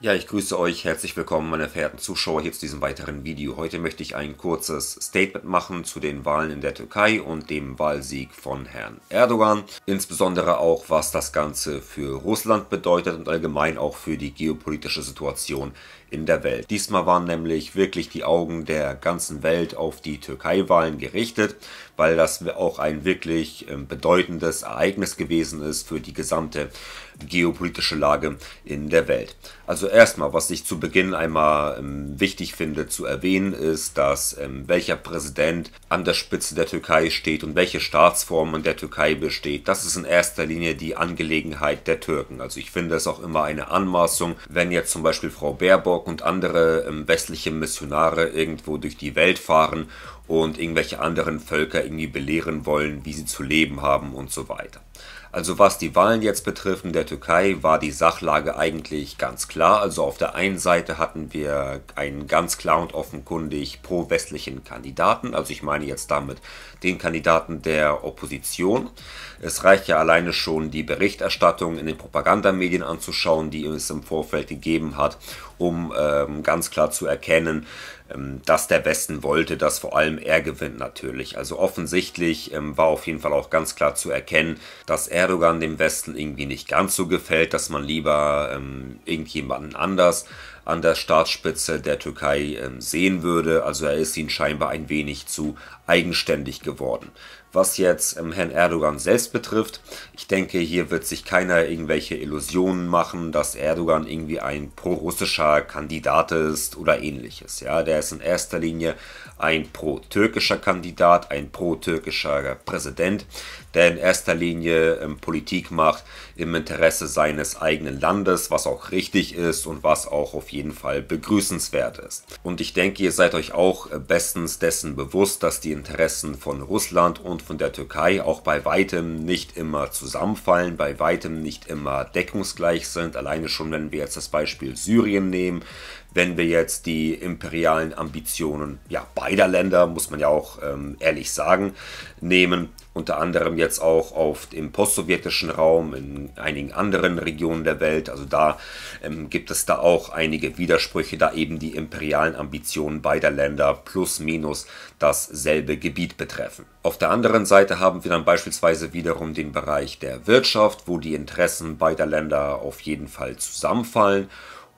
Ja, ich grüße euch, herzlich willkommen meine verehrten Zuschauer hier zu diesem weiteren Video. Heute möchte ich ein kurzes Statement machen zu den Wahlen in der Türkei und dem Wahlsieg von Herrn Erdogan. Insbesondere auch, was das Ganze für Russland bedeutet und allgemein auch für die geopolitische Situation in der Welt. Diesmal waren nämlich wirklich die Augen der ganzen Welt auf die Türkei-Wahlen gerichtet, weil das auch ein wirklich ähm, bedeutendes Ereignis gewesen ist für die gesamte geopolitische Lage in der Welt. Also erstmal, was ich zu Beginn einmal ähm, wichtig finde zu erwähnen, ist, dass ähm, welcher Präsident an der Spitze der Türkei steht und welche Staatsformen der Türkei besteht. Das ist in erster Linie die Angelegenheit der Türken. Also ich finde es auch immer eine Anmaßung, wenn jetzt zum Beispiel Frau Baerbock Babcock und andere ähm, westliche Missionare irgendwo durch die Welt fahren und irgendwelche anderen Völker irgendwie belehren wollen, wie sie zu leben haben und so weiter. Also was die Wahlen jetzt betrifft in der Türkei, war die Sachlage eigentlich ganz klar. Also auf der einen Seite hatten wir einen ganz klar und offenkundig pro-westlichen Kandidaten. Also ich meine jetzt damit den Kandidaten der Opposition. Es reicht ja alleine schon die Berichterstattung in den Propagandamedien anzuschauen, die es im Vorfeld gegeben hat, um ähm, ganz klar zu erkennen, ähm, dass der Westen wollte, dass vor allem er gewinnt natürlich. Also offensichtlich ähm, war auf jeden Fall auch ganz klar zu erkennen, dass Erdogan dem Westen irgendwie nicht ganz so gefällt, dass man lieber ähm, irgendjemanden anders an der Staatsspitze der Türkei sehen würde. Also er ist ihnen scheinbar ein wenig zu eigenständig geworden. Was jetzt ähm, Herrn Erdogan selbst betrifft, ich denke, hier wird sich keiner irgendwelche Illusionen machen, dass Erdogan irgendwie ein pro-russischer Kandidat ist oder ähnliches. Ja, der ist in erster Linie ein pro-türkischer Kandidat, ein pro-türkischer Präsident, der in erster Linie ähm, Politik macht im Interesse seines eigenen Landes, was auch richtig ist und was auch auf jeden Fall begrüßenswert ist. Und ich denke, ihr seid euch auch äh, bestens dessen bewusst, dass die Interessen von Russland und und von der Türkei auch bei weitem nicht immer zusammenfallen, bei weitem nicht immer deckungsgleich sind. Alleine schon, wenn wir jetzt das Beispiel Syrien nehmen, wenn wir jetzt die imperialen Ambitionen ja, beider Länder, muss man ja auch ähm, ehrlich sagen, nehmen unter anderem jetzt auch auf im postsowjetischen Raum, in einigen anderen Regionen der Welt. Also da ähm, gibt es da auch einige Widersprüche, da eben die imperialen Ambitionen beider Länder plus minus dasselbe Gebiet betreffen. Auf der anderen Seite haben wir dann beispielsweise wiederum den Bereich der Wirtschaft, wo die Interessen beider Länder auf jeden Fall zusammenfallen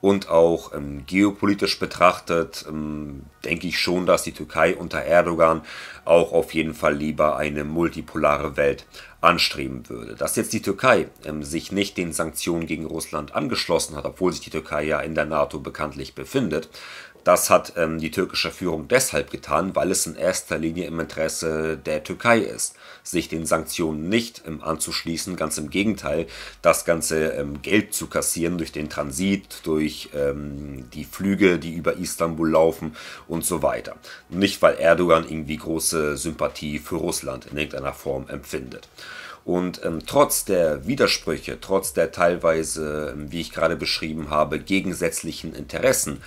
und auch ähm, geopolitisch betrachtet ähm, denke ich schon, dass die Türkei unter Erdogan auch auf jeden Fall lieber eine multipolare Welt anstreben würde. Dass jetzt die Türkei ähm, sich nicht den Sanktionen gegen Russland angeschlossen hat, obwohl sich die Türkei ja in der NATO bekanntlich befindet, das hat ähm, die türkische Führung deshalb getan, weil es in erster Linie im Interesse der Türkei ist, sich den Sanktionen nicht ähm, anzuschließen, ganz im Gegenteil, das ganze ähm, Geld zu kassieren durch den Transit, durch ähm, die Flüge, die über Istanbul laufen und so weiter. Nicht, weil Erdogan irgendwie große Sympathie für Russland in irgendeiner Form empfindet. Und ähm, trotz der Widersprüche, trotz der teilweise, ähm, wie ich gerade beschrieben habe, gegensätzlichen Interessen,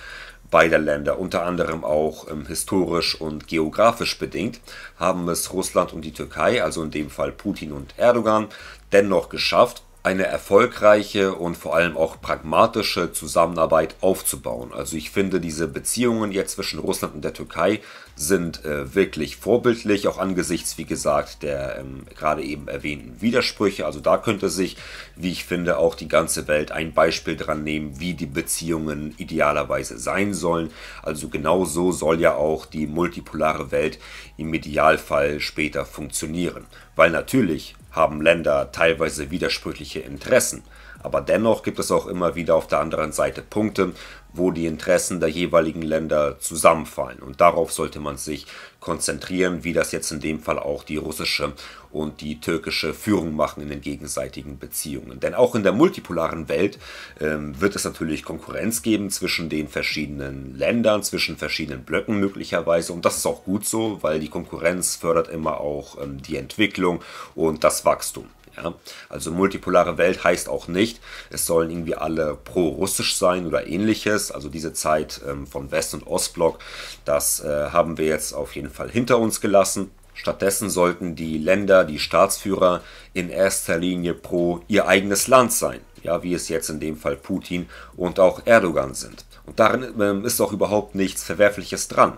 beider Länder, unter anderem auch ähm, historisch und geografisch bedingt, haben es Russland und die Türkei, also in dem Fall Putin und Erdogan, dennoch geschafft, eine erfolgreiche und vor allem auch pragmatische Zusammenarbeit aufzubauen. Also ich finde, diese Beziehungen jetzt zwischen Russland und der Türkei sind äh, wirklich vorbildlich, auch angesichts, wie gesagt, der ähm, gerade eben erwähnten Widersprüche. Also da könnte sich, wie ich finde, auch die ganze Welt ein Beispiel dran nehmen, wie die Beziehungen idealerweise sein sollen. Also genau so soll ja auch die multipolare Welt im Idealfall später funktionieren. Weil natürlich haben Länder teilweise widersprüchliche Interessen. Aber dennoch gibt es auch immer wieder auf der anderen Seite Punkte, wo die Interessen der jeweiligen Länder zusammenfallen. Und darauf sollte man sich konzentrieren, wie das jetzt in dem Fall auch die russische und die türkische Führung machen in den gegenseitigen Beziehungen. Denn auch in der multipolaren Welt ähm, wird es natürlich Konkurrenz geben zwischen den verschiedenen Ländern, zwischen verschiedenen Blöcken möglicherweise. Und das ist auch gut so, weil die Konkurrenz fördert immer auch ähm, die Entwicklung und das Wachstum. Ja? Also multipolare Welt heißt auch nicht, es sollen irgendwie alle pro-russisch sein oder ähnliches. Also diese Zeit ähm, von West- und Ostblock, das äh, haben wir jetzt auf jeden Fall hinter uns gelassen. Stattdessen sollten die Länder, die Staatsführer in erster Linie pro ihr eigenes Land sein, ja, wie es jetzt in dem Fall Putin und auch Erdogan sind. Und darin ähm, ist auch überhaupt nichts Verwerfliches dran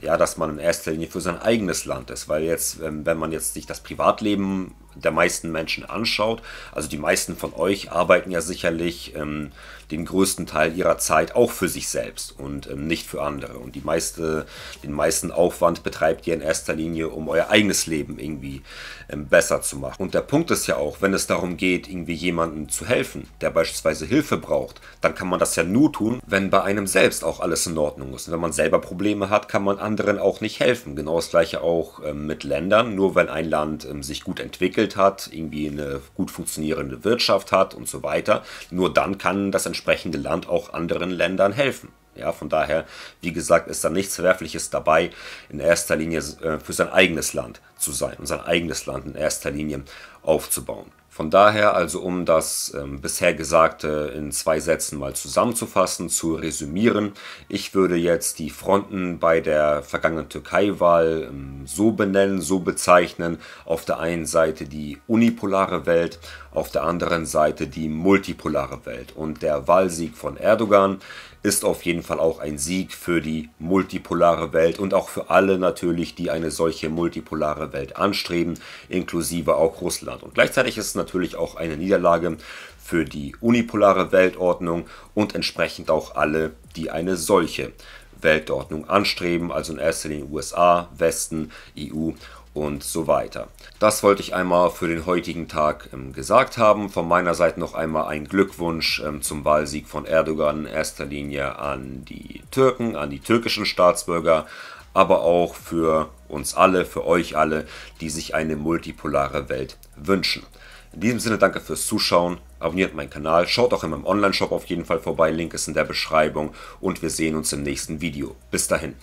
ja, dass man in erster Linie für sein eigenes Land ist, weil jetzt, ähm, wenn man jetzt sich das Privatleben der meisten Menschen anschaut. Also die meisten von euch arbeiten ja sicherlich ähm, den größten Teil ihrer Zeit auch für sich selbst und ähm, nicht für andere. Und die meiste, den meisten Aufwand betreibt ihr in erster Linie, um euer eigenes Leben irgendwie ähm, besser zu machen. Und der Punkt ist ja auch, wenn es darum geht, irgendwie jemandem zu helfen, der beispielsweise Hilfe braucht, dann kann man das ja nur tun, wenn bei einem selbst auch alles in Ordnung ist. Und wenn man selber Probleme hat, kann man anderen auch nicht helfen. Genau das gleiche auch ähm, mit Ländern. Nur wenn ein Land ähm, sich gut entwickelt, entwickelt hat, irgendwie eine gut funktionierende Wirtschaft hat und so weiter, nur dann kann das entsprechende Land auch anderen Ländern helfen. Ja, von daher, wie gesagt, ist da nichts Verwerfliches dabei, in erster Linie äh, für sein eigenes Land zu sein und sein eigenes Land in erster Linie aufzubauen. Von daher also, um das ähm, bisher Gesagte in zwei Sätzen mal zusammenzufassen, zu resümieren, ich würde jetzt die Fronten bei der vergangenen Türkei-Wahl ähm, so benennen, so bezeichnen, auf der einen Seite die unipolare Welt auf der anderen Seite die multipolare Welt. Und der Wahlsieg von Erdogan ist auf jeden Fall auch ein Sieg für die multipolare Welt und auch für alle natürlich, die eine solche multipolare Welt anstreben, inklusive auch Russland. Und gleichzeitig ist es natürlich auch eine Niederlage für die unipolare Weltordnung und entsprechend auch alle, die eine solche Weltordnung anstreben, also in erster Linie USA, Westen, EU und so weiter. Das wollte ich einmal für den heutigen Tag ähm, gesagt haben. Von meiner Seite noch einmal ein Glückwunsch ähm, zum Wahlsieg von Erdogan in erster Linie an die Türken, an die türkischen Staatsbürger, aber auch für uns alle, für euch alle, die sich eine multipolare Welt wünschen. In diesem Sinne danke fürs Zuschauen, abonniert meinen Kanal, schaut auch in meinem Online-Shop auf jeden Fall vorbei, Link ist in der Beschreibung und wir sehen uns im nächsten Video. Bis dahin.